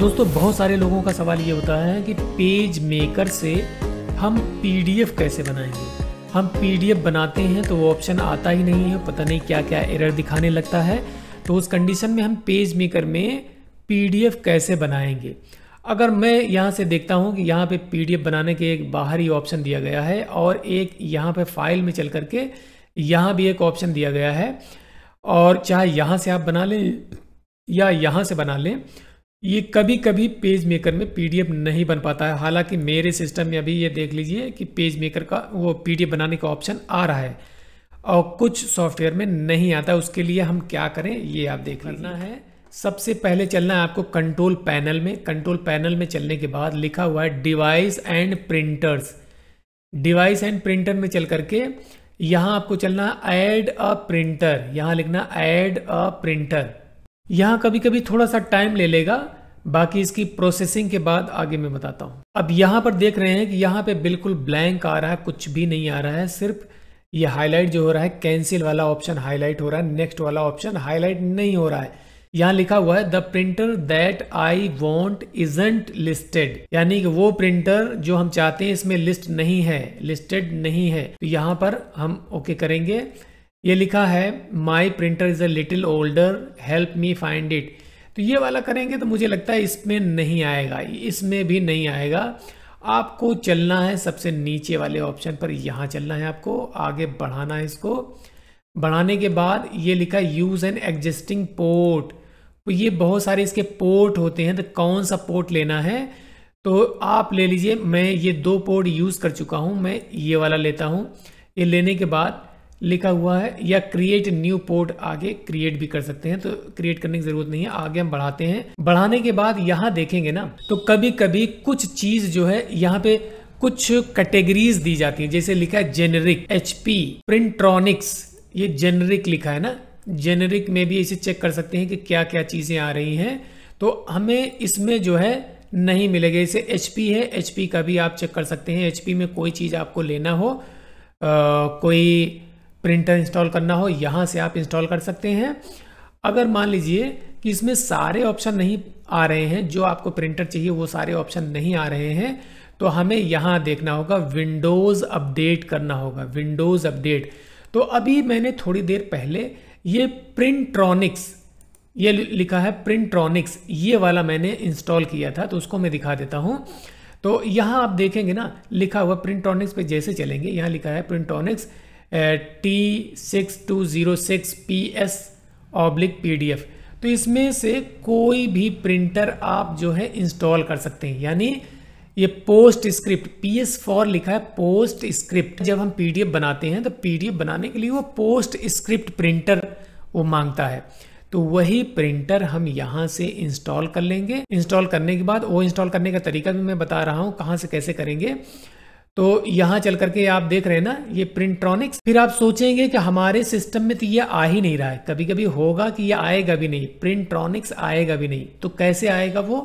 दोस्तों बहुत सारे लोगों का सवाल ये होता है कि पेज मेकर से हम पीडीएफ कैसे बनाएंगे हम पीडीएफ बनाते हैं तो वो ऑप्शन आता ही नहीं है पता नहीं क्या क्या एरर दिखाने लगता है तो उस कंडीशन में हम पेज मेकर में पीडीएफ कैसे बनाएंगे अगर मैं यहाँ से देखता हूँ कि यहाँ पे पीडीएफ बनाने के एक बाहरी ऑप्शन दिया गया है और एक यहाँ पे फाइल में चल करके यहाँ भी एक ऑप्शन दिया गया है और चाहे यहाँ से आप बना लें या यहाँ से बना लें ये कभी कभी पेज मेकर में पीडीएफ नहीं बन पाता है हालांकि मेरे सिस्टम में अभी ये देख लीजिए कि पेज मेकर का वो पीडीएफ बनाने का ऑप्शन आ रहा है और कुछ सॉफ्टवेयर में नहीं आता उसके लिए हम क्या करें ये आप देख लेना है सबसे पहले चलना है आपको कंट्रोल पैनल में कंट्रोल पैनल में चलने के बाद लिखा हुआ है device and printers device and printer में चल करके यहाँ आपको चलना है एड अ प्रिंटर यहाँ लिखना एड अ प्रिंटर यहाँ कभी कभी थोड़ा सा टाइम ले लेगा बाकी इसकी प्रोसेसिंग के बाद आगे मैं बताता हूँ अब यहाँ पर देख रहे हैं कि यहाँ पे बिल्कुल ब्लैंक आ रहा है कुछ भी नहीं आ रहा है सिर्फ ये हाईलाइट जो हो रहा है कैंसिल वाला ऑप्शन हाईलाइट हो रहा है नेक्स्ट वाला ऑप्शन हाईलाइट नहीं हो रहा है यहाँ लिखा हुआ है the printer that I want isn't listed यानी कि वो प्रिंटर जो हम चाहते हैं इसमें लिस्ट नहीं है लिस्टेड नहीं है तो यहाँ पर हम ओके okay करेंगे ये लिखा है my printer is a little older help me find it तो ये वाला करेंगे तो मुझे लगता है इसमें नहीं आएगा इसमें भी नहीं आएगा आपको चलना है सबसे नीचे वाले ऑप्शन पर यहाँ चलना है आपको आगे बढ़ाना है इसको बढ़ाने के बाद ये लिखा यूज़ एन एग्जिस्टिंग पोर्ट तो ये बहुत सारे इसके पोर्ट होते हैं तो कौन सा पोर्ट लेना है तो आप ले लीजिए मैं ये दो पोर्ट यूज़ कर चुका हूँ मैं ये वाला लेता हूँ ये लेने के बाद लिखा हुआ है या क्रिएट न्यू पोर्ट आगे क्रिएट भी कर सकते हैं तो क्रिएट करने की जरूरत नहीं है आगे हम बढ़ाते हैं बढ़ाने के बाद यहाँ देखेंगे ना तो कभी कभी कुछ चीज जो है यहाँ पे कुछ कैटेगरीज दी जाती है जैसे लिखा है जेनरिक एच पी प्रिंट्रॉनिक्स ये जेनरिक लिखा है ना जेनरिक में भी इसे चेक कर सकते हैं कि क्या क्या चीजें आ रही हैं तो हमें इसमें जो है नहीं मिलेगा इसे एच है एच का भी आप चेक कर सकते हैं एच में कोई चीज़ आपको लेना हो आ, कोई प्रिंटर इंस्टॉल करना हो यहाँ से आप इंस्टॉल कर सकते हैं अगर मान लीजिए कि इसमें सारे ऑप्शन नहीं आ रहे हैं जो आपको प्रिंटर चाहिए वो सारे ऑप्शन नहीं आ रहे हैं तो हमें यहाँ देखना होगा विंडोज़ अपडेट करना होगा विंडोज़ अपडेट तो अभी मैंने थोड़ी देर पहले ये प्रिंट्रॉनिक्स ये लिखा है प्रिंट्रॉनिक्स ये वाला मैंने इंस्टॉल किया था तो उसको मैं दिखा देता हूँ तो यहाँ आप देखेंगे ना लिखा हुआ प्रिंट्रॉनिक्स पे जैसे चलेंगे यहाँ लिखा है Printronix T six two zero six P S oblique P D F तो इसमें से कोई भी प्रिंटर आप जो है इंस्टॉल कर सकते हैं यानी ये postscript P S for लिखा है पोस्ट स्क्रिप्ट जब हम पी डी एफ बनाते हैं तो पी डी एफ बनाने के लिए वो पोस्ट स्क्रिप्ट प्रिंटर वो मांगता है तो वही प्रिंटर हम यहाँ से इंस्टॉल कर लेंगे इंस्टॉल करने के बाद वो इंस्टॉल करने का तरीका भी मैं बता रहा हूँ कहाँ से कैसे करेंगे तो यहाँ चल करके आप देख रहे हैं ना ये प्रिंट्रॉनिक्स फिर आप सोचेंगे कि हमारे सिस्टम में तो ये आ ही नहीं रहा है कभी कभी होगा कि ये आएगा भी नहीं प्रिंट्रॉनिक्स आएगा भी नहीं तो कैसे आएगा वो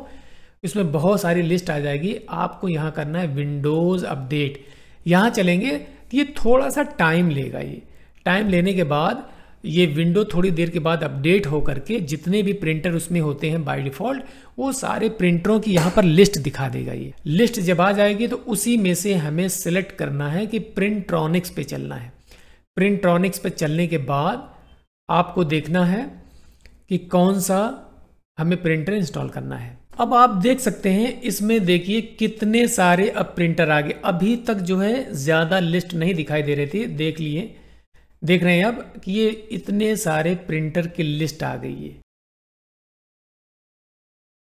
इसमें बहुत सारी लिस्ट आ जाएगी आपको यहाँ करना है विंडोज अपडेट यहाँ चलेंगे ये थोड़ा सा टाइम लेगा ये टाइम लेने के बाद ये विंडो थोड़ी देर के बाद अपडेट होकर के जितने भी प्रिंटर उसमें होते हैं बाय डिफ़ॉल्ट वो सारे प्रिंटरों की यहाँ पर लिस्ट दिखा देगा ये लिस्ट जब आ जाएगी तो उसी में से हमें सेलेक्ट करना है कि प्रिंट्रॉनिक्स पे चलना है प्रिंट्रॉनिक्स पे चलने के बाद आपको देखना है कि कौन सा हमें प्रिंटर इंस्टॉल करना है अब आप देख सकते हैं इसमें देखिए कितने सारे अब प्रिंटर आ गए अभी तक जो है ज़्यादा लिस्ट नहीं दिखाई दे रही थी देख लिए देख रहे हैं अब कि ये इतने सारे प्रिंटर की लिस्ट आ गई है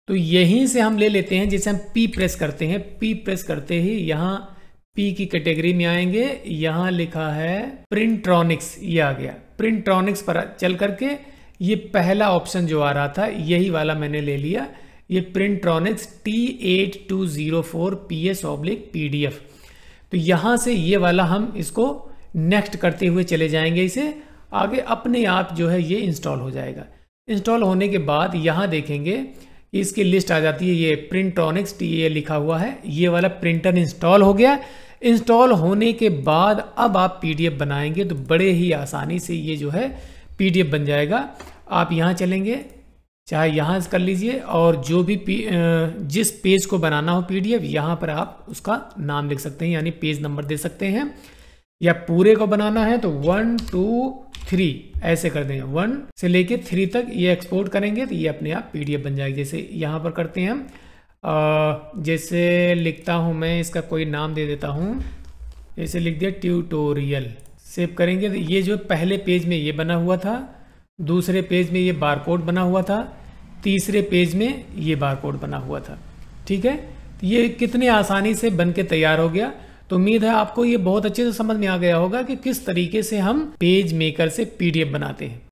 तो यहीं से हम ले लेते हैं जैसे हम पी प्रेस करते हैं पी प्रेस करते ही यहां पी की कैटेगरी में आएंगे यहां लिखा है प्रिंट्रॉनिक्स ये आ गया प्रिंट्रॉनिक्स पर चल करके ये पहला ऑप्शन जो आ रहा था यही वाला मैंने ले लिया ये Printronix T eight two zero four P S oblique P D F तो यहां से ये वाला हम इसको नेक्स्ट करते हुए चले जाएंगे इसे आगे अपने आप जो है ये इंस्टॉल हो जाएगा इंस्टॉल होने के बाद यहाँ देखेंगे इसकी लिस्ट आ जाती है ये प्रिंटॉनिक्स टी ए लिखा हुआ है ये वाला प्रिंटर इंस्टॉल हो गया इंस्टॉल होने के बाद अब आप पीडीएफ बनाएंगे तो बड़े ही आसानी से ये जो है पीडीएफ बन जाएगा आप यहाँ चलेंगे चाहे यहाँ कर लीजिए और जो भी पी, जिस पेज को बनाना हो पीडीएफ यहाँ पर आप उसका नाम लिख सकते हैं यानी पेज नंबर दे सकते हैं या पूरे को बनाना है तो वन टू थ्री ऐसे कर देंगे वन से लेके थ्री तक ये एक्सपोर्ट करेंगे तो ये अपने आप पीडीएफ बन जाएगी जैसे यहाँ पर करते हैं हम जैसे लिखता हूँ मैं इसका कोई नाम दे देता हूँ जैसे लिख दिया ट्यूटोरियल सेव करेंगे तो ये जो पहले पेज में ये बना हुआ था दूसरे पेज में ये बारकोड बना हुआ था तीसरे पेज में ये बारकोड बना हुआ था ठीक है तो ये कितने आसानी से बन के तैयार हो गया तो उम्मीद है आपको ये बहुत अच्छे से समझ में आ गया होगा कि किस तरीके से हम पेज मेकर से पीडीएफ बनाते हैं